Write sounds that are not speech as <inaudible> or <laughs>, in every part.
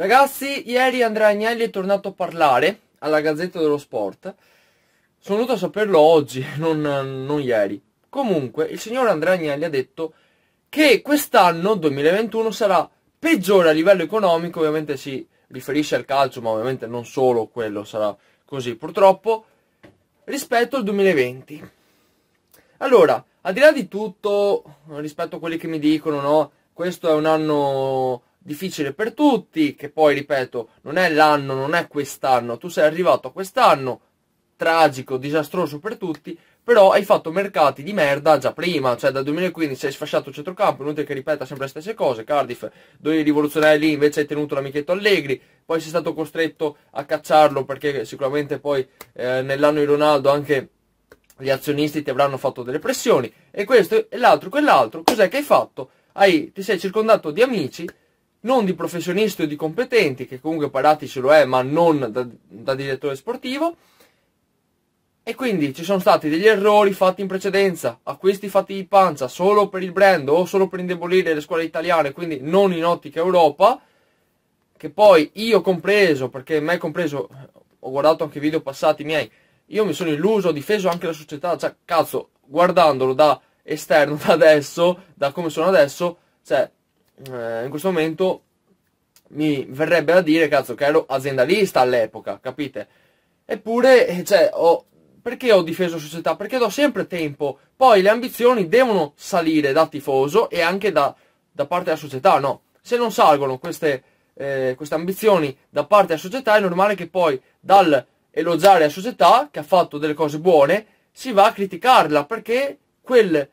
Ragazzi, ieri Andrea Agnelli è tornato a parlare alla Gazzetta dello Sport. Sono venuto a saperlo oggi, <laughs> non, non ieri. Comunque, il signor Andrea Agnelli ha detto che quest'anno, 2021, sarà peggiore a livello economico, ovviamente si riferisce al calcio, ma ovviamente non solo quello sarà così, purtroppo, rispetto al 2020. Allora, al di là di tutto, rispetto a quelli che mi dicono, no, questo è un anno difficile per tutti, che poi, ripeto, non è l'anno, non è quest'anno, tu sei arrivato a quest'anno, tragico, disastroso per tutti, però hai fatto mercati di merda già prima, cioè dal 2015 hai sfasciato il centrocampo, inutile che ripeta sempre le stesse cose, Cardiff, dovevi rivoluzionare lì, invece hai tenuto l'amichetto Allegri, poi sei stato costretto a cacciarlo perché sicuramente poi eh, nell'anno di Ronaldo anche gli azionisti ti avranno fatto delle pressioni, e questo e l'altro, quell'altro, cos'è che hai fatto? Hai, ti sei circondato di amici non di professionisti o di competenti, che comunque Parati ce lo è, ma non da, da direttore sportivo, e quindi ci sono stati degli errori fatti in precedenza, acquisti fatti di pancia solo per il brand o solo per indebolire le squadre italiane, quindi non in ottica Europa, che poi io compreso, perché mai compreso, ho guardato anche video passati miei, io mi sono illuso, ho difeso anche la società, cioè cazzo, guardandolo da esterno, <laughs> da adesso, da come sono adesso, cioè eh, in questo momento mi verrebbe da dire, cazzo, che ero aziendalista all'epoca, capite? Eppure, eh, cioè, ho, perché ho difeso società? Perché do sempre tempo. Poi le ambizioni devono salire da tifoso e anche da, da parte della società, no? Se non salgono queste, eh, queste ambizioni da parte della società, è normale che poi dal elogiare la società, che ha fatto delle cose buone, si va a criticarla, perché quel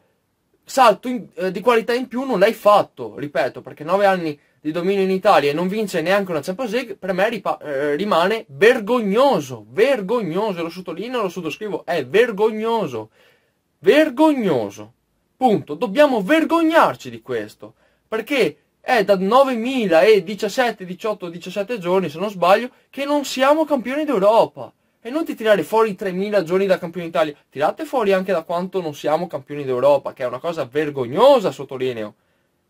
salto in, eh, di qualità in più non l'hai fatto, ripeto, perché 9 anni di dominio in Italia e non vince neanche una Champions League, per me ripa- eh, rimane vergognoso, vergognoso, lo sottolineo, lo sottoscrivo, è vergognoso, vergognoso, punto, dobbiamo vergognarci di questo, perché è da 9.017, 18, 17 giorni, se non sbaglio, che non siamo campioni d'Europa. E non ti tirare fuori 3.000 giorni da campione d'Italia, tirate fuori anche da quanto non siamo campioni d'Europa, che è una cosa vergognosa, sottolineo.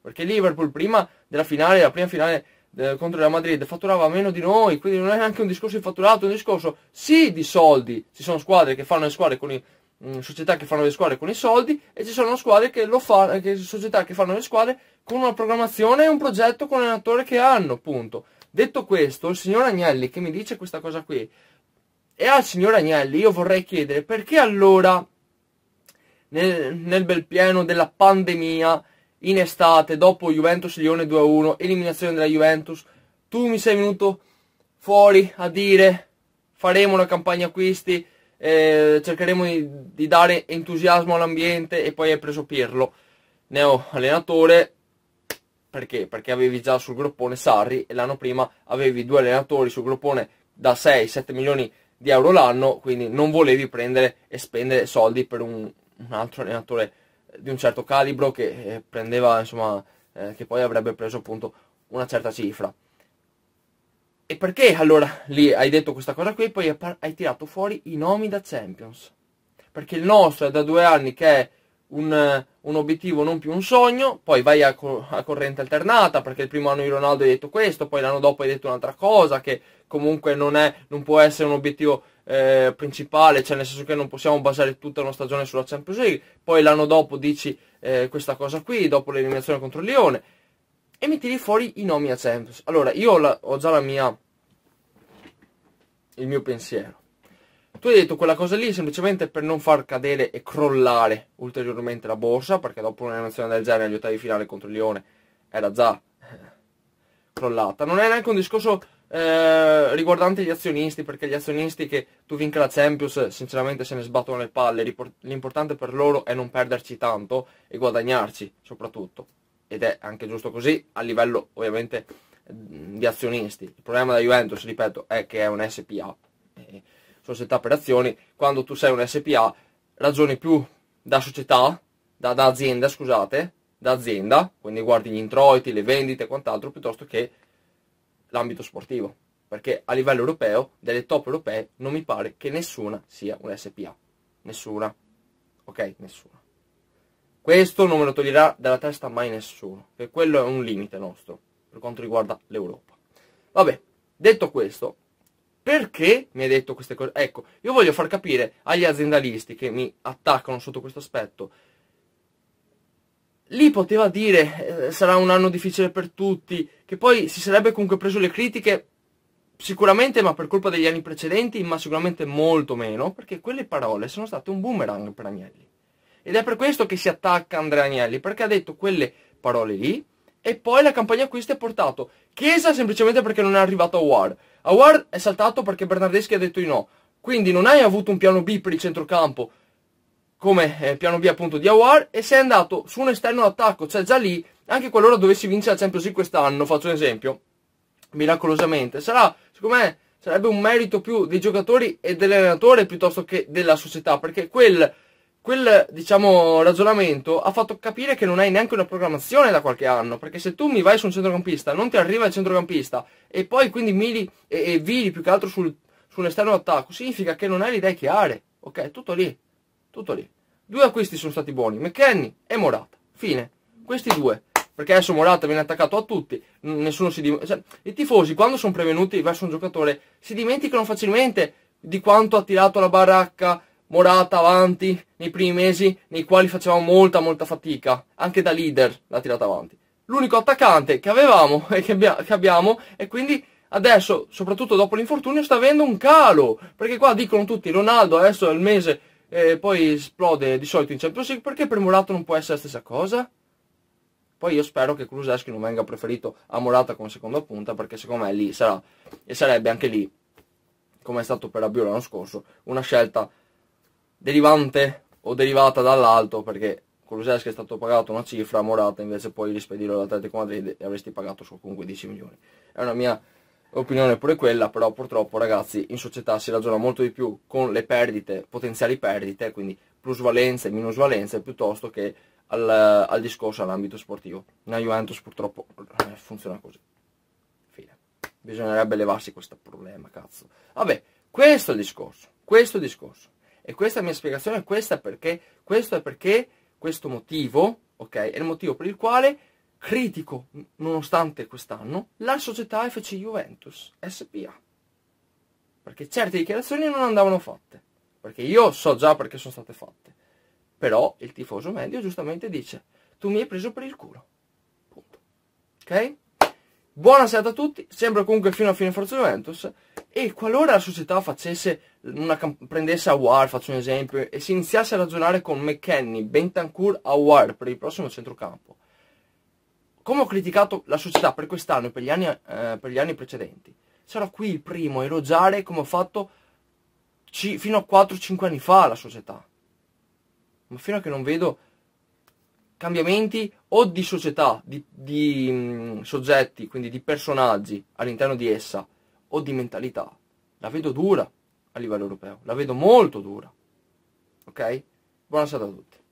Perché Liverpool prima della finale, la prima finale eh, contro la Madrid, fatturava meno di noi, quindi non è anche un discorso di fatturato, è un discorso sì di soldi. Ci sono squadre che fanno le squadre con i, mh, mm, società che fanno le squadre con i soldi e ci sono squadre che lo fa, eh, che, società che fanno le squadre con una programmazione e un progetto con l'allenatore che hanno, punto. Detto questo, il signor Agnelli che mi dice questa cosa qui, e al signor Agnelli io vorrei chiedere perché allora nel, nel bel pieno della pandemia in estate dopo Juventus Lione 2-1, eliminazione della Juventus, tu mi sei venuto fuori a dire faremo una campagna acquisti, eh, cercheremo di, di, dare entusiasmo all'ambiente e poi hai preso Pirlo, neo allenatore, perché? Perché avevi già sul groppone Sarri e l'anno prima avevi due allenatori sul groppone da 6-7 milioni di di euro l'anno, quindi non volevi prendere e spendere soldi per un, un altro allenatore di un certo calibro che eh, prendeva, insomma, eh, che poi avrebbe preso appunto una certa cifra. E perché allora lì hai detto questa cosa qui e poi hai tirato fuori i nomi da Champions? Perché il nostro è da due anni che è un, eh, un, obiettivo, non più un sogno, poi vai a, co- a, corrente alternata, perché il primo anno di Ronaldo hai detto questo, poi l'anno dopo hai detto un'altra cosa, che comunque non, è, non può essere un obiettivo eh, principale, cioè nel senso che non possiamo basare tutta una stagione sulla Champions League, poi l'anno dopo dici eh, questa cosa qui, dopo l'eliminazione contro il Lione, e mi tiri fuori i nomi a Champions. Allora, io ho, la, ho già la mia, il mio pensiero tu hai detto quella cosa lì semplicemente per non far cadere e crollare ulteriormente la borsa, perché dopo una del genere agli ottavi finale contro il Lione era già crollata. Non è neanche un discorso eh, riguardante gli azionisti, perché gli azionisti che tu vinca la Champions sinceramente se ne sbattono le palle, l'importante per loro è non perderci tanto e guadagnarci soprattutto. Ed è anche giusto così a livello ovviamente di azionisti. Il problema della Juventus, ripeto, è che è un SPA società per azioni, quando tu sei un SPA ragioni più da società, da, da azienda, scusate, da azienda, quindi guardi gli introiti, le vendite e quant'altro, piuttosto che l'ambito sportivo. Perché a livello europeo, delle top europee, non mi pare che nessuna sia un SPA. Nessuna. Ok, nessuna. Questo non me lo toglierà dalla testa mai nessuno, che quello è un limite nostro per quanto riguarda l'Europa. Vabbè, detto questo, perché mi hai detto queste cose? Ecco, io voglio far capire agli aziendalisti che mi attaccano sotto questo aspetto. Lì poteva dire, eh, sarà un anno difficile per tutti, che poi si sarebbe comunque preso le critiche sicuramente ma per colpa degli anni precedenti, ma sicuramente molto meno, perché quelle parole sono state un boomerang per Agnelli. Ed è per questo che si attacca Andrea Agnelli, perché ha detto quelle parole lì, e poi la campagna acquisti ha portato Chiesa semplicemente perché non è arrivato a War. A War è saltato perché Bernardeschi ha detto di no. Quindi non hai avuto un piano B per il centrocampo come eh, piano B appunto di Awar e sei andato su un esterno d'attacco, cioè già lì, anche qualora dovessi vincere la Champions League quest'anno, faccio un esempio, miracolosamente, sarà, secondo me, sarebbe un merito più dei giocatori e dell'allenatore piuttosto che della società, perché quel quel diciamo, ragionamento ha fatto capire che non hai neanche una programmazione da qualche anno, perché se tu mi vai su un centrocampista, non ti arriva il centrocampista e poi quindi mili e, e vili più che altro sul, su attacco, significa che non hai le idee chiare, ok? Tutto lì, tutto lì. Due acquisti sono stati buoni, McKenny e Morata, fine, questi due. Perché adesso Morata viene attaccato a tutti, nessuno si dimentica. Cioè, I tifosi quando sono prevenuti verso un giocatore si dimenticano facilmente di quanto ha tirato la baracca, Morata avanti nei primi mesi nei quali facevamo molta molta fatica, anche da leader l'ha tirata avanti. L'unico attaccante che avevamo <laughs> e che, abbia, che abbiamo e quindi adesso, soprattutto dopo l'infortunio, sta avendo un calo, perché qua dicono tutti Ronaldo adesso è il mese e poi esplode di solito in Champions League, perché per Morata non può essere la stessa cosa? Poi io spero che Kuluseschi non venga preferito a Morata come seconda punta, perché secondo me lì sarà, e sarebbe anche lì, come è stato per Abbiolo l'anno scorso, una scelta derivante o derivata dall'alto perché Kuluseschi è stato pagato una cifra, Morata invece puoi rispedirlo all'Atletico Madrid e avresti pagato solo con 15 milioni. È una mia opinione pure quella, però purtroppo ragazzi in società si ragiona molto di più con le perdite, potenziali perdite, quindi plusvalenze, e minusvalenze, piuttosto che al, al discorso all'ambito sportivo. La Juventus purtroppo eh, funziona così. Fine. Bisognerebbe levarsi questo problema, cazzo. Vabbè, questo è il discorso, questo è il discorso. E questa è la mia spiegazione, questa perché, questo è perché questo motivo, ok, è il motivo per il quale critico, nonostante quest'anno, la società FC Juventus SPA. Perché certe dichiarazioni non andavano fatte. Perché io so già perché sono state fatte. Però il tifoso medio giustamente dice, tu mi hai preso per il culo. Punto. Ok? Buona serata a tutti, sembra comunque fino a fine Forza Juventus. E qualora la società facesse una prendesse Awar, faccio un esempio, e si iniziasse a ragionare con McKenny, Bentancur, Awar per il prossimo centrocampo. Come ho criticato la società per quest'anno e per gli anni, eh, per gli anni precedenti, sarò qui il primo a elogiare come ho fatto fino a 4-5 anni fa la società. Ma fino a che non vedo cambiamenti o di società, di, di mh, mm, soggetti, quindi di personaggi all'interno di essa, o di mentalità, la vedo dura a livello europeo. La vedo molto dura. Ok? Buona serata a tutti.